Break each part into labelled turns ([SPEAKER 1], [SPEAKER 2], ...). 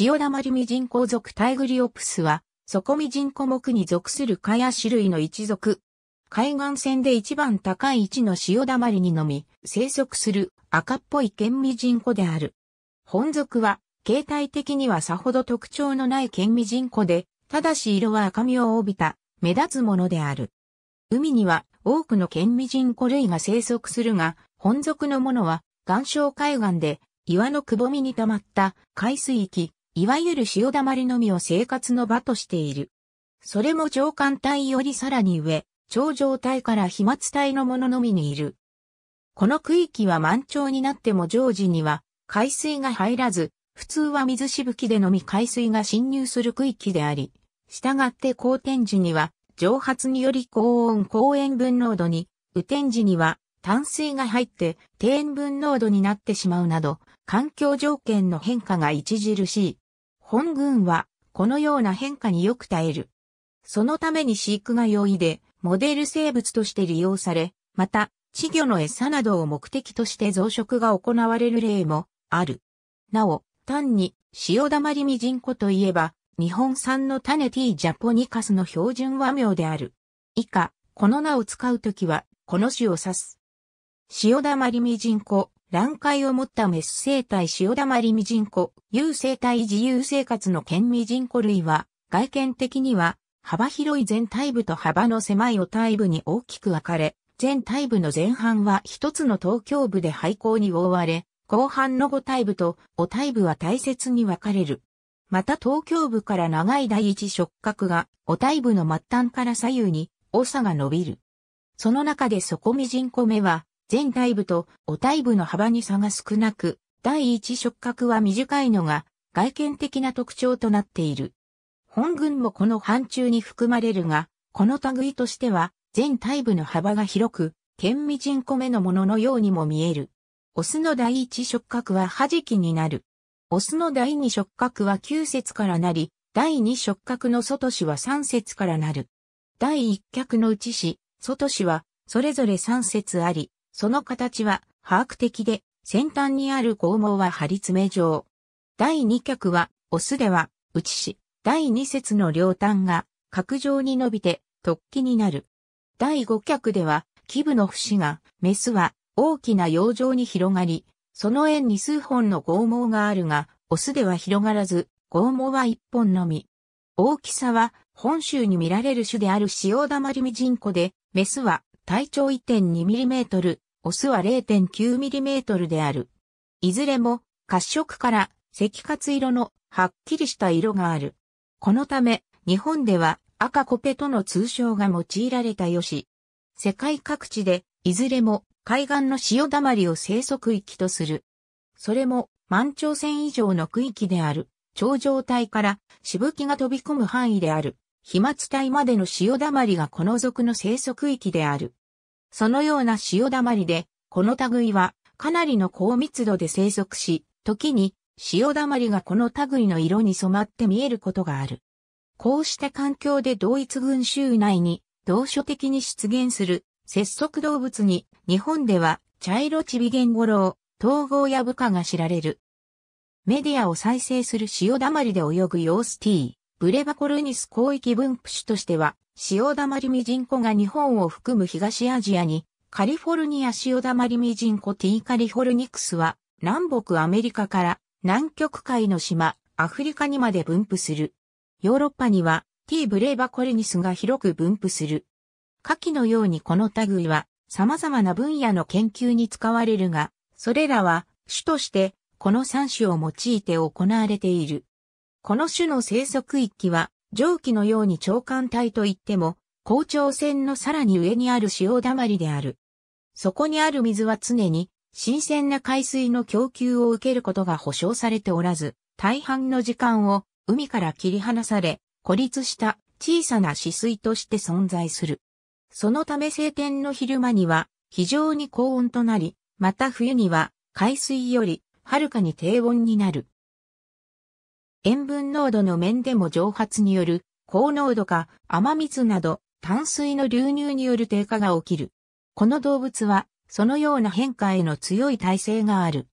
[SPEAKER 1] 塩だまりミジンコ属タイグリオプスは、底ミジンコ目に属するカヤ種類の一族。海岸線で一番高い位置の潮だまりにのみ、生息する赤っぽい県ミジンコである。本属は、形態的にはさほど特徴のない県ミジンコで、ただし色は赤みを帯びた、目立つものである。海には多くの県ミジンコ類が生息するが、本属のものは岩礁海岸で岩のくぼみに溜まった海水域、いわゆる潮だまりのみを生活の場としている。それも上官帯よりさらに上、頂上帯から飛沫帯のもののみにいる。この区域は満潮になっても常時には海水が入らず、普通は水しぶきでのみ海水が侵入する区域であり、従って高天時には蒸発により高温高塩分濃度に、雨天時には淡水が入って低塩分濃度になってしまうなど、環境条件の変化が著しい。本軍は、このような変化によく耐える。そのために飼育が容易で、モデル生物として利用され、また、稚魚の餌などを目的として増殖が行われる例もある。なお、単に塩だまりミジンコといえば、日本産の種 T ジャポニカスの標準和名である。以下、この名を使うときは、この種を指す。塩だまりミジンコ、段階を持ったメス生態潮だまりミジンコ、有生態自由生活の県ミジンコ類は、外見的には、幅広い全体部と幅の狭いお体部に大きく分かれ、全体部の前半は一つの東京部で廃校に覆われ、後半の五体部とお体部は大切に分かれる。また東京部から長い第一触覚が、お体部の末端から左右に、多さが伸びる。その中で底ミジンコ目は、全体部とお体部の幅に差が少なく、第一触覚は短いのが外見的な特徴となっている。本群もこの範疇に含まれるが、この類としては、全体部の幅が広く、県味人米のもののようにも見える。オスの第一触覚は弾きになる。オスの第二触覚は9節からなり、第二触覚の外子は3節からなる。第一脚の内子、外子は、それぞれ3節あり、その形は把握的で、先端にある剛毛は張り詰め状。第2脚は、オスでは、内し、第2節の両端が、角状に伸びて、突起になる。第5脚では、基部の節が、メスは、大きな洋状に広がり、その円に数本の剛毛があるが、オスでは広がらず、剛毛は1本のみ。大きさは、本州に見られる種である塩だまりミジンコで、メスは体長 1.2mm、オスは 0.9mm である。いずれも、褐色から赤褐色のはっきりした色がある。このため、日本では赤コペとの通称が用いられたよし、世界各地で、いずれも海岸の潮だまりを生息域とする。それも、満潮線以上の区域である。頂上帯からしぶきが飛び込む範囲である。飛沫帯までの潮だまりがこの属の生息域である。そのような潮だまりで、この類はかなりの高密度で生息し、時に潮だまりがこの類の色に染まって見えることがある。こうした環境で同一群衆内に同所的に出現する節足動物に日本では茶色チビゲンゴロウ、統合や部下が知られる。メディアを再生する潮だまりで泳ぐ様子 T、ブレバコルニス広域分布種としては潮だまりミジンコが日本を含む東アジアに、カリフォルニア潮だまりミジンコ T カリフォルニクスは、南北アメリカから南極海の島、アフリカにまで分布する。ヨーロッパには T ブレーバコリニスが広く分布する。下記のようにこの類は様々な分野の研究に使われるが、それらは種としてこの3種を用いて行われている。この種の生息域は蒸気のように長官体といっても、校長線のさらに上にある潮だまりである。そこにある水は常に新鮮な海水の供給を受けることが保証されておらず、大半の時間を海から切り離され、孤立した小さな止水として存在する。そのため晴天の昼間には非常に高温となり、また冬には海水よりはるかに低温になる。塩分濃度の面でも蒸発による高濃度か雨水など淡水の流入による低下が起きる。この動物はそのような変化への強い耐性がある。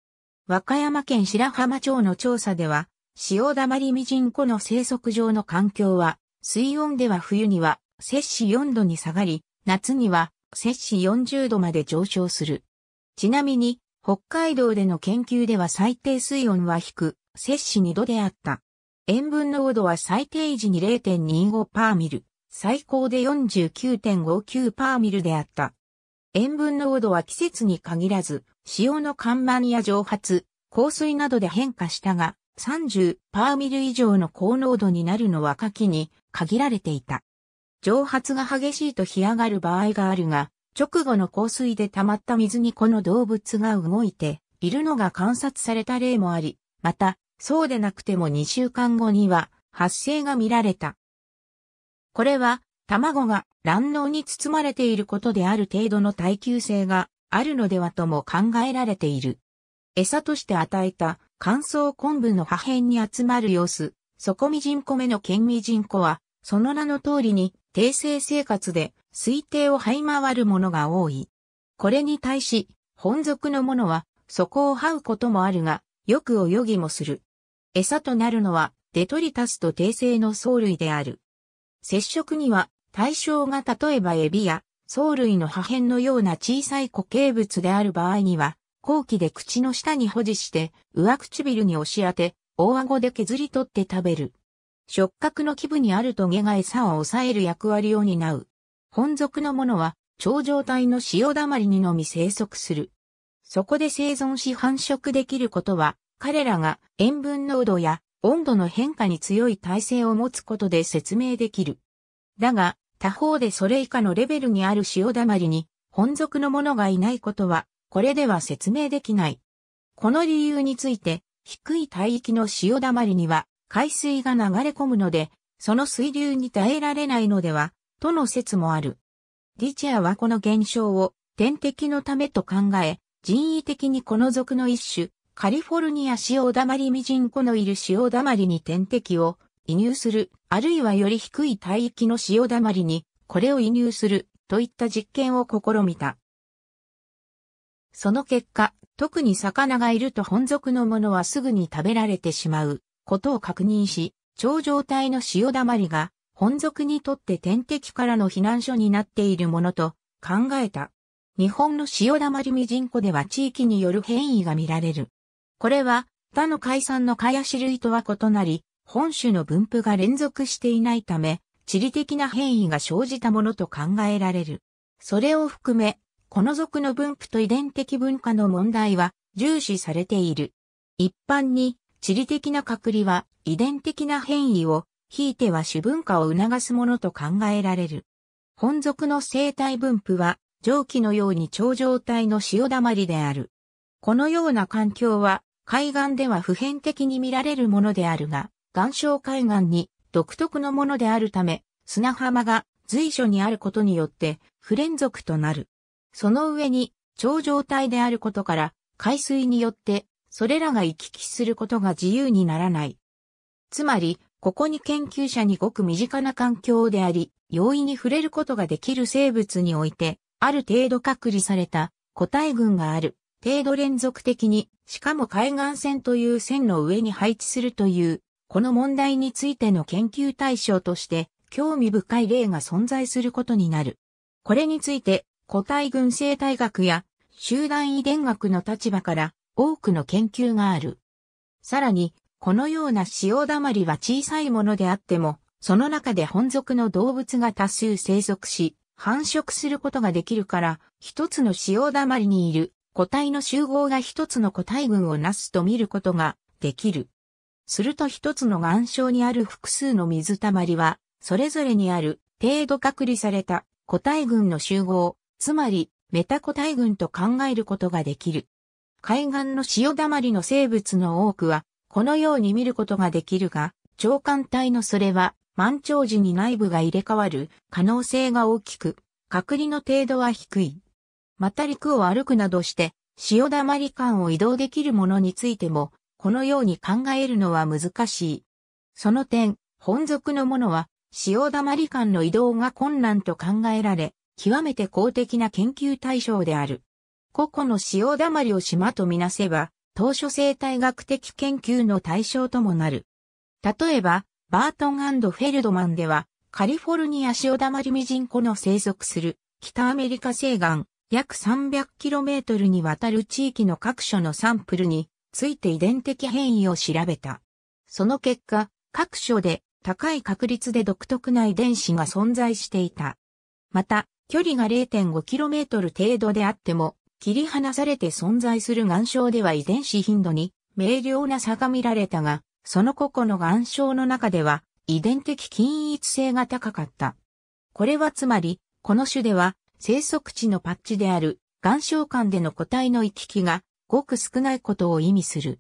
[SPEAKER 1] 和歌山県白浜町の調査では、潮だまりミジンコの生息上の環境は、水温では冬には摂氏4度に下がり、夏には摂氏40度まで上昇する。ちなみに、北海道での研究では最低水温は低、摂氏2度であった。塩分濃度は最低時に0.25パーミル、最高で49.59パーミルであった。塩分濃度は季節に限らず、塩の干満や蒸発、香水などで変化したが、30パーミル以上の高濃度になるのは夏季に限られていた。蒸発が激しいと干上がる場合があるが、直後の香水で溜まった水にこの動物が動いているのが観察された例もあり、また、そうでなくても2週間後には発生が見られた。これは卵が卵嚢に包まれていることである程度の耐久性があるのではとも考えられている。餌として与えた乾燥昆布の破片に集まる様子、底みじんこ目の剣みじんこは、その名の通りに、定性生活で推定を這い回るものが多い。これに対し、本属のものは、底を這うこともあるが、よく泳ぎもする。餌となるのはデトリタスと低性の藻類である。接触には対象が例えばエビや藻類の破片のような小さい固形物である場合には、後期で口の下に保持して上唇に押し当て、大顎で削り取って食べる。触覚の基部にあるトゲが餌を抑える役割を担う。本属のものは、超状態の潮だまりにのみ生息する。そこで生存し繁殖できることは、彼らが塩分濃度や温度の変化に強い耐性を持つことで説明できる。だが、他方でそれ以下のレベルにある潮だまりに本属のものがいないことは、これでは説明できない。この理由について、低い帯域の潮だまりには海水が流れ込むので、その水流に耐えられないのでは、との説もある。ディチャアはこの現象を天敵のためと考え、人為的にこの属の一種、カリフォルニア潮だまりミジンコのいる潮だまりに天敵を移入する、あるいはより低い帯域の潮だまりにこれを移入するといった実験を試みた。その結果、特に魚がいると本属のものはすぐに食べられてしまうことを確認し、超状態の潮だまりが本属にとって天敵からの避難所になっているものと考えた。日本の潮だまりミジンコでは地域による変異が見られる。これは他の海産のカヤ種類とは異なり、本種の分布が連続していないため、地理的な変異が生じたものと考えられる。それを含め、この属の分布と遺伝的文化の問題は重視されている。一般に、地理的な隔離は遺伝的な変異を、ひいては主文化を促すものと考えられる。本属の生態分布は、蒸気のように超状態の潮だまりである。このような環境は、海岸では普遍的に見られるものであるが、岩礁海岸に独特のものであるため、砂浜が随所にあることによって不連続となる。その上に、超状態であることから、海水によって、それらが行き来することが自由にならない。つまり、ここに研究者にごく身近な環境であり、容易に触れることができる生物において、ある程度隔離された個体群がある。程度連続的に、しかも海岸線という線の上に配置するという、この問題についての研究対象として、興味深い例が存在することになる。これについて、個体群生態学や集団遺伝学の立場から多くの研究がある。さらに、このような潮だまりは小さいものであっても、その中で本属の動物が多数生息し、繁殖することができるから、一つの潮だまりにいる個体の集合が一つの個体群をなすと見ることができる。すると一つの岩礁にある複数の水たまりは、それぞれにある程度隔離された個体群の集合、つまりメタ個体群と考えることができる。海岸の潮だまりの生物の多くは、このように見ることができるが、長官体のそれは、満潮時に内部が入れ替わる可能性が大きく、隔離の程度は低い。また陸を歩くなどして、潮だまり間を移動できるものについても、このように考えるのは難しい。その点、本属のものは、潮だまり間の移動が困難と考えられ、極めて公的な研究対象である。個々の潮だまりを島とみなせば、当初生態学的研究の対象ともなる。例えば、バートンフェルドマンでは、カリフォルニア潮だまりミジンコの生息する北アメリカ西岸、約 300km にわたる地域の各所のサンプルについて遺伝的変異を調べた。その結果、各所で高い確率で独特な遺伝子が存在していた。また、距離が 0.5km 程度であっても、切り離されて存在する岩礁では遺伝子頻度に明瞭な差が見られたが、その個々の岩礁の中では遺伝的均一性が高かった。これはつまり、この種では生息地のパッチである岩礁間での個体の行き来がごく少ないことを意味する。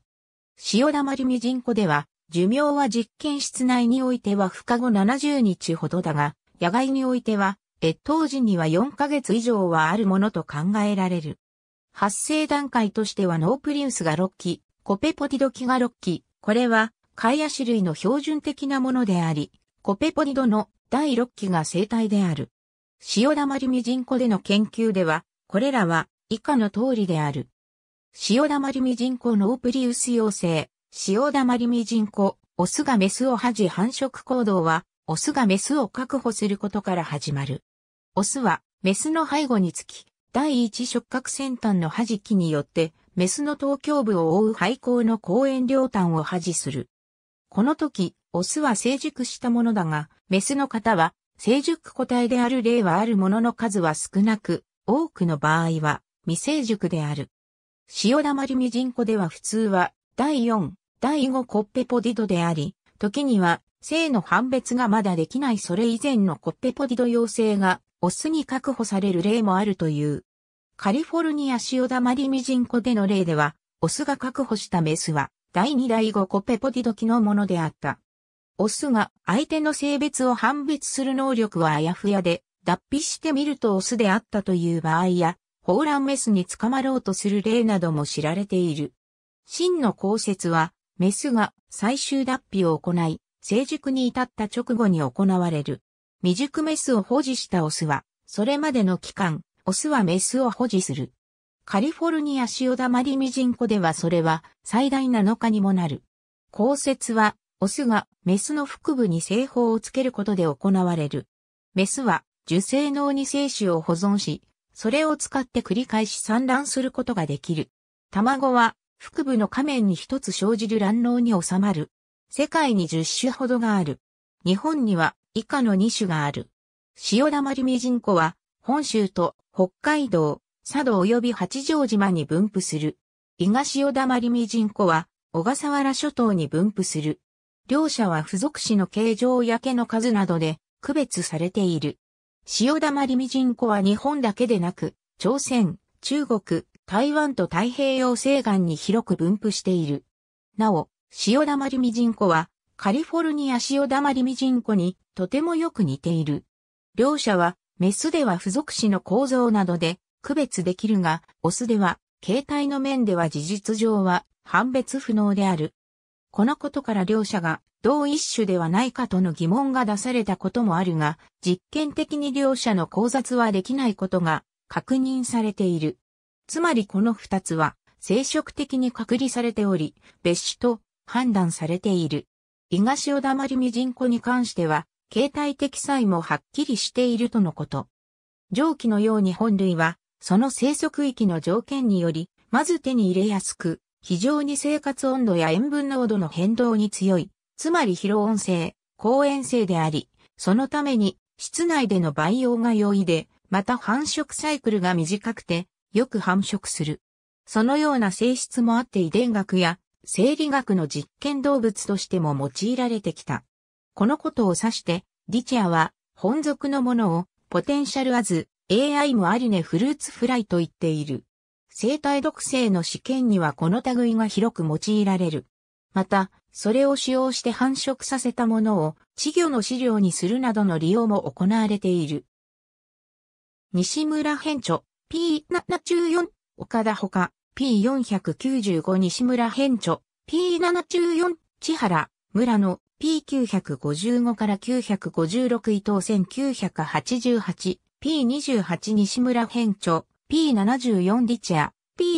[SPEAKER 1] 潮だまりミジンコでは、寿命は実験室内においては不可後70日ほどだが、野外においては、越冬時には4ヶ月以上はあるものと考えられる。発生段階としてはノープリウスが6期、コペポティドキが6期、これは、カイア種類の標準的なものであり、コペポニィドの第6期が生態である。塩だまりミジンコでの研究では、これらは以下の通りである。塩だまりミジンコオープリウス幼生、塩だまりミジンコ、オスがメスを恥じ繁殖行動は、オスがメスを確保することから始まる。オスは、メスの背後につき、第一触覚先端の弾きによって、メスの頭胸部を覆う肺孔の公園両端を恥じする。この時、オスは成熟したものだが、メスの方は成熟個体である例はあるものの数は少なく、多くの場合は未成熟である。塩だまりミジンコでは普通は第4、第5コッペポディドであり、時には性の判別がまだできないそれ以前のコッペポディド幼生がオスに確保される例もあるという。カリフォルニア塩だまりミジンコでの例では、オスが確保したメスは第2第5コッペポディド期のものであった。オスが相手の性別を判別する能力はあやふやで、脱皮してみるとオスであったという場合や、放ンメスに捕まろうとする例なども知られている。真の降雪は、メスが最終脱皮を行い、成熟に至った直後に行われる。未熟メスを保持したオスは、それまでの期間、オスはメスを保持する。カリフォルニア潮だまりミジンコではそれは最大7日にもなる。降雪はオスがメスの腹部に製法をつけることで行われる。メスは受精脳に精子を保存し、それを使って繰り返し産卵することができる。卵は腹部の仮面に一つ生じる卵脳に収まる。世界に10種ほどがある。日本には以下の2種がある。塩だまりミジンコは本州と北海道、佐渡及び八丈島に分布する。伊賀塩だまりミジンコは小笠原諸島に分布する。両者は付属詞の形状や毛の数などで区別されている。塩玉まりミジンコは日本だけでなく、朝鮮、中国、台湾と太平洋西岸に広く分布している。なお、塩玉まりミジンコは、カリフォルニア塩玉まりミジンコにとてもよく似ている。両者は、メスでは付属詞の構造などで区別できるが、オスでは、形態の面では事実上は判別不能である。このことから両者が同一種ではないかとの疑問が出されたこともあるが、実験的に両者の交雑はできないことが確認されている。つまりこの二つは生殖的に隔離されており、別種と判断されている。東小シオダマリミジンコに関しては、形態的差異もはっきりしているとのこと。上記のように本類は、その生息域の条件により、まず手に入れやすく、非常に生活温度や塩分濃度の変動に強い、つまり疲労温性、高塩性であり、そのために室内での培養が容易で、また繁殖サイクルが短くて、よく繁殖する。そのような性質もあって遺伝学や生理学の実験動物としても用いられてきた。このことを指して、リチアは本属のものをポテンシャルアズ、AI もありねフルーツフライと言っている。生体毒性の試験にはこの類が広く用いられる。また、それを使用して繁殖させたものを稚魚の飼料にするなどの利用も行われている。西村編著 P74 岡田ほか P495 西村編著 P74 千原村の P955 から956伊藤1988 P28 西村編著 P74 リチャー、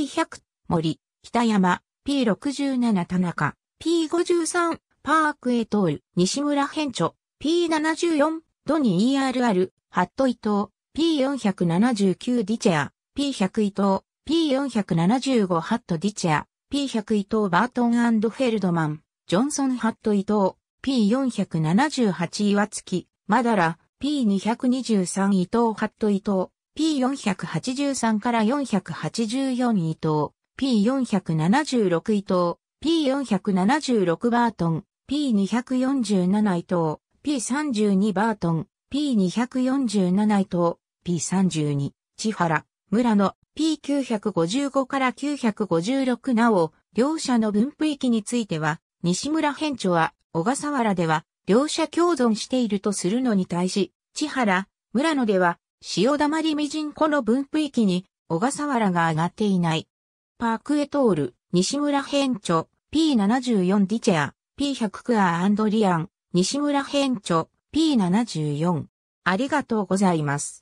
[SPEAKER 1] P100 森、北山、P67 田中、P53 パークエトール、西村編著、P74 ドニー ERR、ハット伊藤、P479 ディチェア、P100 伊藤、P475 ハットディチェア、P100 伊藤バートンフェルドマン、ジョンソンハット伊藤、P478 岩月、マダラ、P223 伊藤ハット伊藤、P483 から484伊藤、P476 伊藤、P476 バートン、P247 伊藤、P32 バートン、P247 伊藤、P32 千原、村野、P955 から956なお、両者の分布域については、西村編長は、小笠原では、両者共存しているとするのに対し、千原、村野では、潮だまりみじんこの分布域に小笠原が上がっていない。パークエトール、西村編著、P74 ディチェア、P100 クアリアン、西村編著、P74。ありがとうございます。